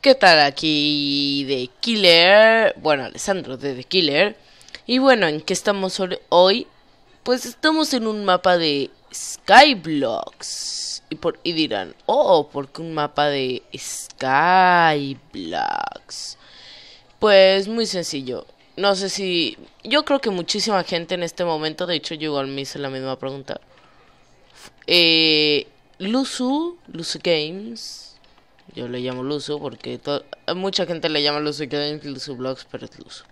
¿Qué tal aquí de Killer? Bueno, Alessandro de The Killer. Y bueno, ¿en qué estamos hoy? Pues estamos en un mapa de Skyblocks. Y, por, y dirán, oh, ¿por qué un mapa de Skyblocks? Pues muy sencillo. No sé si... Yo creo que muchísima gente en este momento, de hecho yo igual me hice la misma pregunta. Eh, Luzu, Luzu Games, yo le llamo Luso porque mucha gente le llama Luso y queda sus blogs, pero es Luso.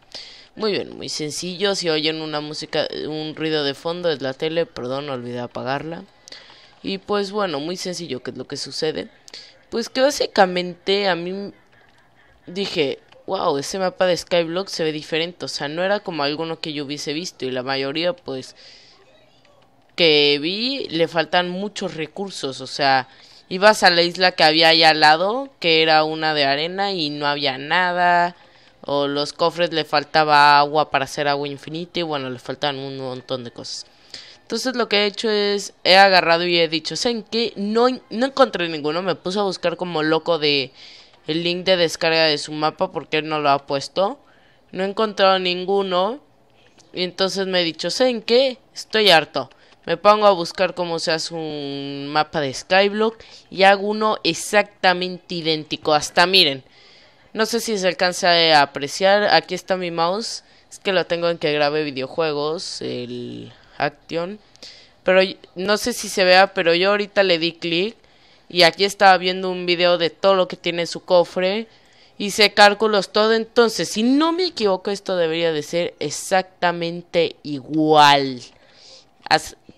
Muy bien, muy sencillo. Si oyen una música, un ruido de fondo es la tele, perdón, olvidé apagarla. Y pues bueno, muy sencillo, ¿qué es lo que sucede? Pues que básicamente a mí dije, wow, ese mapa de Skyblock se ve diferente, o sea, no era como alguno que yo hubiese visto y la mayoría pues que vi le faltan muchos recursos, o sea, ibas a la isla que había allá al lado, que era una de arena y no había nada, o los cofres le faltaba agua para hacer agua infinita y bueno, le faltaban un montón de cosas. Entonces lo que he hecho es, he agarrado y he dicho, ¿saben qué? No, no encontré ninguno, me puse a buscar como loco de el link de descarga de su mapa porque él no lo ha puesto. No he encontrado ninguno. Y entonces me he dicho, ¿saben qué? Estoy harto. Me pongo a buscar cómo se hace un mapa de Skyblock y hago uno exactamente idéntico. Hasta miren, no sé si se alcanza a apreciar. Aquí está mi mouse. Es que lo tengo en que grabe videojuegos, el Action. Pero no sé si se vea, pero yo ahorita le di clic y aquí estaba viendo un video de todo lo que tiene su cofre. Hice cálculos todo, entonces si no me equivoco esto debería de ser exactamente igual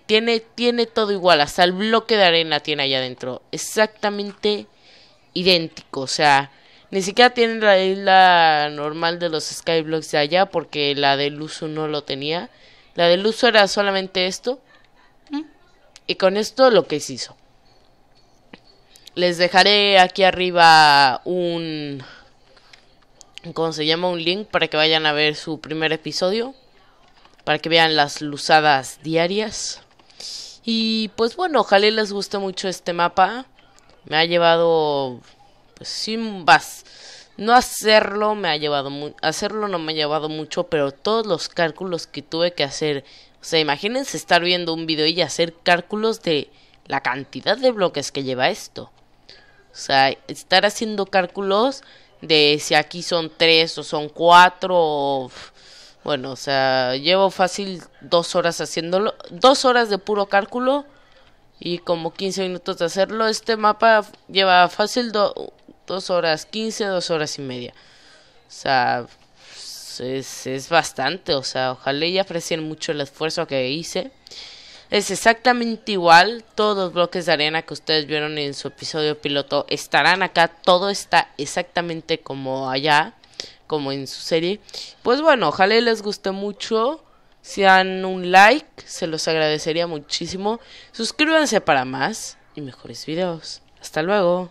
tiene, tiene todo igual, hasta el bloque de arena tiene allá adentro. Exactamente idéntico, o sea, ni siquiera tienen la isla normal de los Skyblocks de allá porque la del uso no lo tenía. La del uso era solamente esto. Y con esto lo que se hizo. Les dejaré aquí arriba un... ¿Cómo se llama? Un link para que vayan a ver su primer episodio para que vean las luzadas diarias. Y pues bueno, ojalá les guste mucho este mapa. Me ha llevado pues, sin más. no hacerlo me ha llevado hacerlo no me ha llevado mucho, pero todos los cálculos que tuve que hacer, o sea, imagínense estar viendo un video y hacer cálculos de la cantidad de bloques que lleva esto. O sea, estar haciendo cálculos de si aquí son tres o son cuatro. o bueno, o sea, llevo fácil dos horas haciéndolo, dos horas de puro cálculo y como 15 minutos de hacerlo. Este mapa lleva fácil dos horas 15, dos horas y media. O sea, es, es bastante, o sea, ojalá y aprecien mucho el esfuerzo que hice. Es exactamente igual, todos los bloques de arena que ustedes vieron en su episodio piloto estarán acá, todo está exactamente como allá como en su serie. Pues bueno, ojalá les guste mucho. Si dan un like, se los agradecería muchísimo. Suscríbanse para más y mejores videos. Hasta luego.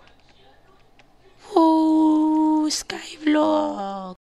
Uh, Skyblock.